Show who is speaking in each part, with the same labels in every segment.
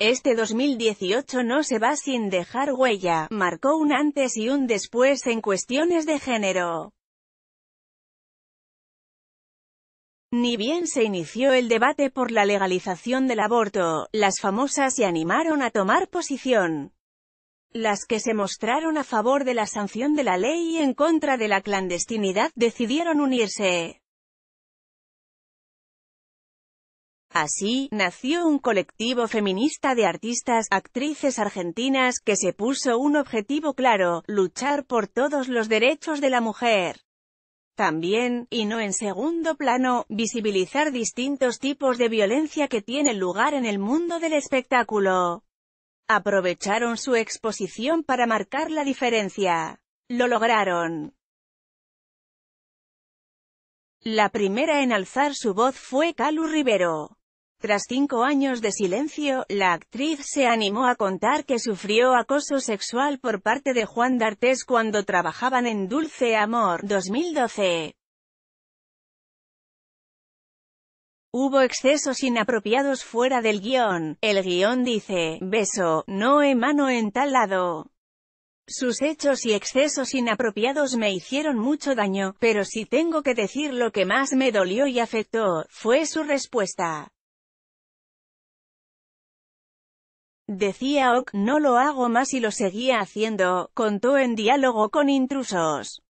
Speaker 1: Este 2018 no se va sin dejar huella, marcó un antes y un después en cuestiones de género. Ni bien se inició el debate por la legalización del aborto, las famosas se animaron a tomar posición. Las que se mostraron a favor de la sanción de la ley y en contra de la clandestinidad decidieron unirse. Así, nació un colectivo feminista de artistas, actrices argentinas, que se puso un objetivo claro, luchar por todos los derechos de la mujer. También, y no en segundo plano, visibilizar distintos tipos de violencia que tienen lugar en el mundo del espectáculo. Aprovecharon su exposición para marcar la diferencia. Lo lograron. La primera en alzar su voz fue Calu Rivero. Tras cinco años de silencio, la actriz se animó a contar que sufrió acoso sexual por parte de Juan D'Artes cuando trabajaban en Dulce Amor 2012. Hubo excesos inapropiados fuera del guión. El guión dice, beso, no mano en tal lado. Sus hechos y excesos inapropiados me hicieron mucho daño, pero si tengo que decir lo que más me dolió y afectó, fue su respuesta. Decía Ok, no lo hago más y lo seguía haciendo, contó en diálogo con intrusos.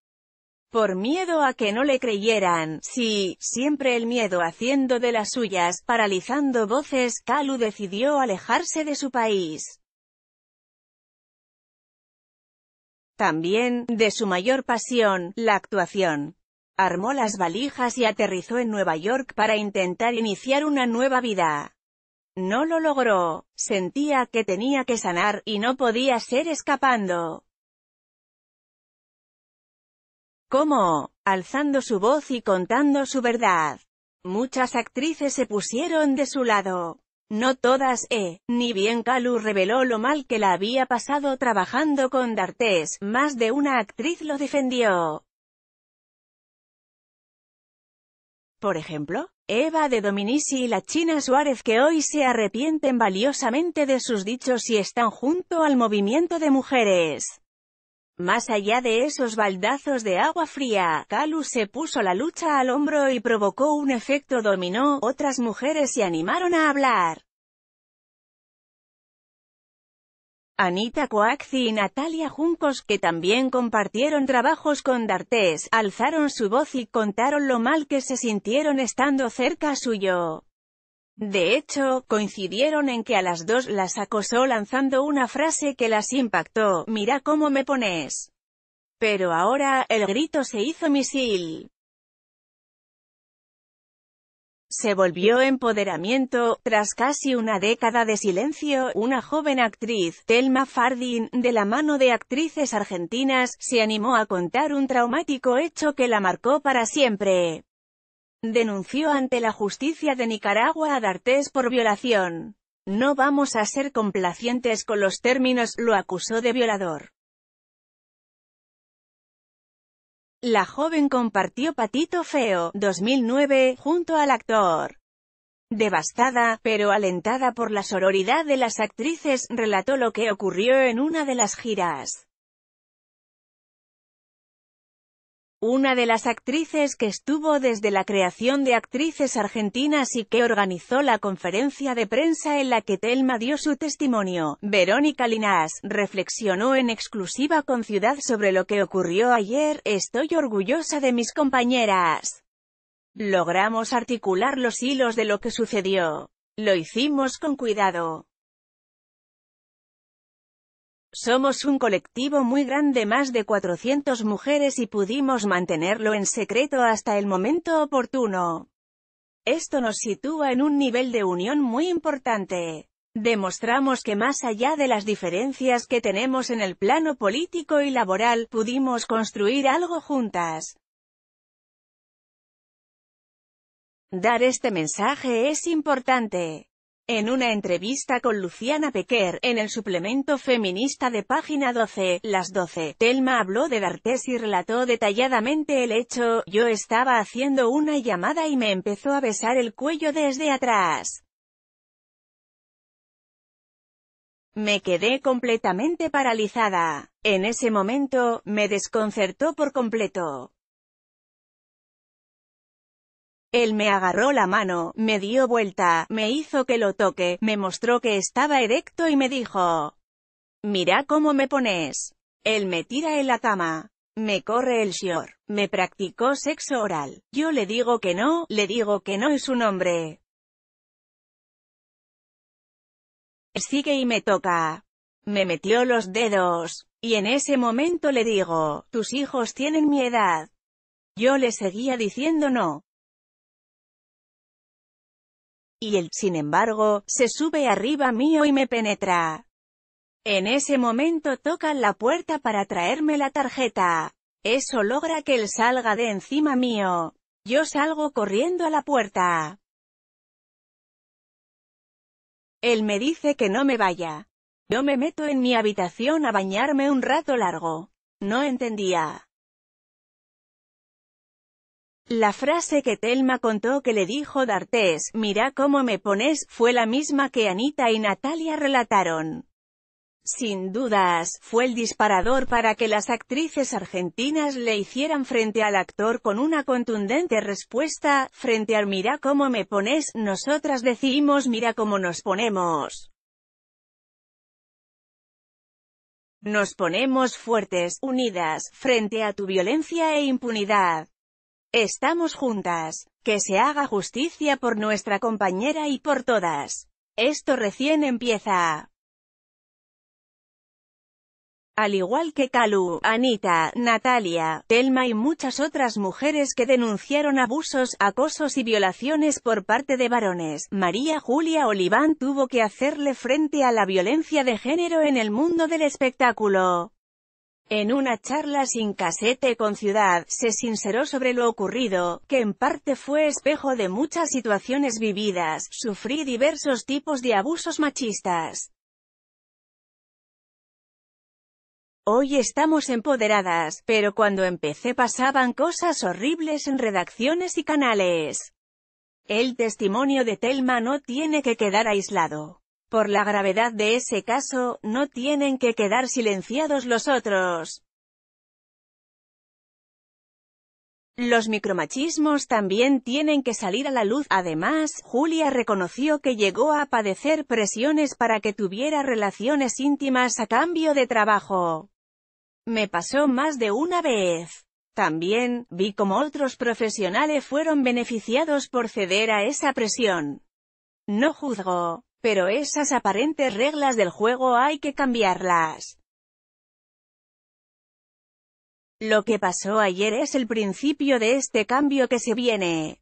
Speaker 1: Por miedo a que no le creyeran, sí, siempre el miedo haciendo de las suyas, paralizando voces, Kalu decidió alejarse de su país. También, de su mayor pasión, la actuación. Armó las valijas y aterrizó en Nueva York para intentar iniciar una nueva vida. No lo logró, sentía que tenía que sanar, y no podía ser escapando. ¿Cómo? Alzando su voz y contando su verdad. Muchas actrices se pusieron de su lado. No todas, eh, ni bien Calu reveló lo mal que la había pasado trabajando con D'Artes, más de una actriz lo defendió. Por ejemplo, Eva de Dominici y la China Suárez que hoy se arrepienten valiosamente de sus dichos y están junto al movimiento de mujeres. Más allá de esos baldazos de agua fría, Calu se puso la lucha al hombro y provocó un efecto dominó, otras mujeres se animaron a hablar. Anita Coaxi y Natalia Juncos, que también compartieron trabajos con D'Artes, alzaron su voz y contaron lo mal que se sintieron estando cerca suyo. De hecho, coincidieron en que a las dos las acosó lanzando una frase que las impactó, «Mira cómo me pones». Pero ahora, el grito se hizo misil se volvió empoderamiento, tras casi una década de silencio, una joven actriz, Telma Fardin, de la mano de actrices argentinas, se animó a contar un traumático hecho que la marcó para siempre. Denunció ante la justicia de Nicaragua a D'Artes por violación. No vamos a ser complacientes con los términos, lo acusó de violador. La joven compartió Patito Feo, 2009, junto al actor. Devastada, pero alentada por la sororidad de las actrices, relató lo que ocurrió en una de las giras. una de las actrices que estuvo desde la creación de Actrices Argentinas y que organizó la conferencia de prensa en la que Telma dio su testimonio. Verónica Linás, reflexionó en exclusiva con Ciudad sobre lo que ocurrió ayer, estoy orgullosa de mis compañeras. Logramos articular los hilos de lo que sucedió. Lo hicimos con cuidado. Somos un colectivo muy grande más de 400 mujeres y pudimos mantenerlo en secreto hasta el momento oportuno. Esto nos sitúa en un nivel de unión muy importante. Demostramos que más allá de las diferencias que tenemos en el plano político y laboral, pudimos construir algo juntas. Dar este mensaje es importante. En una entrevista con Luciana Pequer, en el suplemento feminista de Página 12, Las 12, Telma habló de D'Artes y relató detalladamente el hecho, yo estaba haciendo una llamada y me empezó a besar el cuello desde atrás. Me quedé completamente paralizada. En ese momento, me desconcertó por completo. Él me agarró la mano, me dio vuelta, me hizo que lo toque, me mostró que estaba erecto y me dijo, «Mira cómo me pones». Él me tira en la cama. Me corre el shior. Me practicó sexo oral. Yo le digo que no, le digo que no es un hombre. Sigue y me toca. Me metió los dedos. Y en ese momento le digo, tus hijos tienen mi edad. Yo le seguía diciendo no y él, sin embargo, se sube arriba mío y me penetra. En ese momento tocan la puerta para traerme la tarjeta. Eso logra que él salga de encima mío. Yo salgo corriendo a la puerta. Él me dice que no me vaya. Yo me meto en mi habitación a bañarme un rato largo. No entendía. La frase que Telma contó que le dijo D'Artés, «Mira cómo me pones», fue la misma que Anita y Natalia relataron. Sin dudas, fue el disparador para que las actrices argentinas le hicieran frente al actor con una contundente respuesta, frente al «Mira cómo me pones», nosotras decimos «Mira cómo nos ponemos». Nos ponemos fuertes, unidas, frente a tu violencia e impunidad. Estamos juntas. Que se haga justicia por nuestra compañera y por todas. Esto recién empieza. Al igual que Calu, Anita, Natalia, Telma y muchas otras mujeres que denunciaron abusos, acosos y violaciones por parte de varones, María Julia Oliván tuvo que hacerle frente a la violencia de género en el mundo del espectáculo. En una charla sin casete con Ciudad, se sinceró sobre lo ocurrido, que en parte fue espejo de muchas situaciones vividas, sufrí diversos tipos de abusos machistas. Hoy estamos empoderadas, pero cuando empecé pasaban cosas horribles en redacciones y canales. El testimonio de Telma no tiene que quedar aislado. Por la gravedad de ese caso, no tienen que quedar silenciados los otros. Los micromachismos también tienen que salir a la luz. Además, Julia reconoció que llegó a padecer presiones para que tuviera relaciones íntimas a cambio de trabajo. Me pasó más de una vez. También, vi cómo otros profesionales fueron beneficiados por ceder a esa presión. No juzgo. Pero esas aparentes reglas del juego hay que cambiarlas. Lo que pasó ayer es el principio de este cambio que se viene.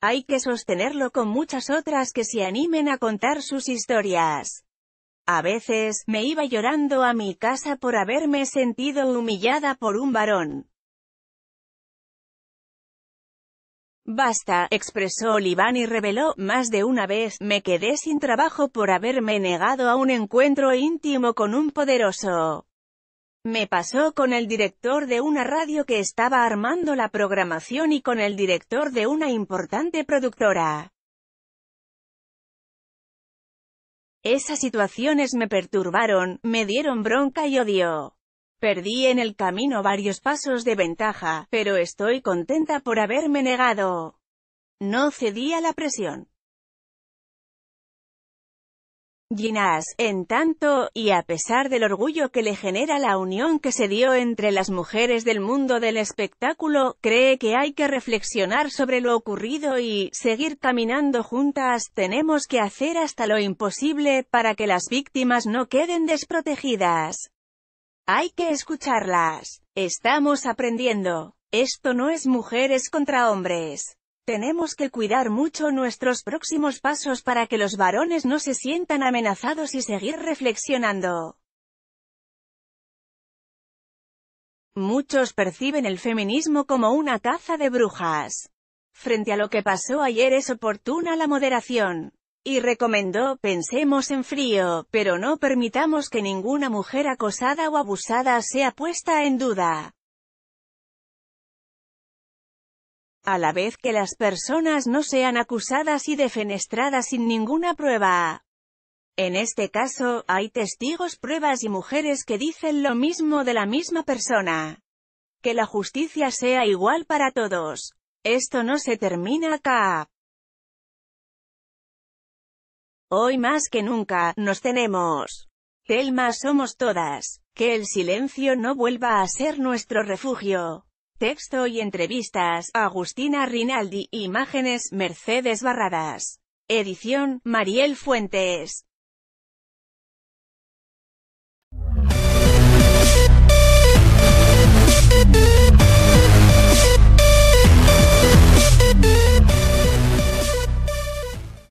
Speaker 1: Hay que sostenerlo con muchas otras que se animen a contar sus historias. A veces, me iba llorando a mi casa por haberme sentido humillada por un varón. Basta, expresó Oliván y reveló, más de una vez, me quedé sin trabajo por haberme negado a un encuentro íntimo con un poderoso. Me pasó con el director de una radio que estaba armando la programación y con el director de una importante productora. Esas situaciones me perturbaron, me dieron bronca y odio. Perdí en el camino varios pasos de ventaja, pero estoy contenta por haberme negado. No cedí a la presión. Ginás, en tanto, y a pesar del orgullo que le genera la unión que se dio entre las mujeres del mundo del espectáculo, cree que hay que reflexionar sobre lo ocurrido y, seguir caminando juntas, tenemos que hacer hasta lo imposible para que las víctimas no queden desprotegidas. Hay que escucharlas. Estamos aprendiendo. Esto no es mujeres contra hombres. Tenemos que cuidar mucho nuestros próximos pasos para que los varones no se sientan amenazados y seguir reflexionando. Muchos perciben el feminismo como una caza de brujas. Frente a lo que pasó ayer es oportuna la moderación y recomendó, pensemos en frío, pero no permitamos que ninguna mujer acosada o abusada sea puesta en duda. A la vez que las personas no sean acusadas y defenestradas sin ninguna prueba. En este caso, hay testigos, pruebas y mujeres que dicen lo mismo de la misma persona. Que la justicia sea igual para todos. Esto no se termina acá. Hoy más que nunca, nos tenemos. Telma somos todas. Que el silencio no vuelva a ser nuestro refugio. Texto y entrevistas, Agustina Rinaldi, imágenes, Mercedes Barradas. Edición, Mariel Fuentes.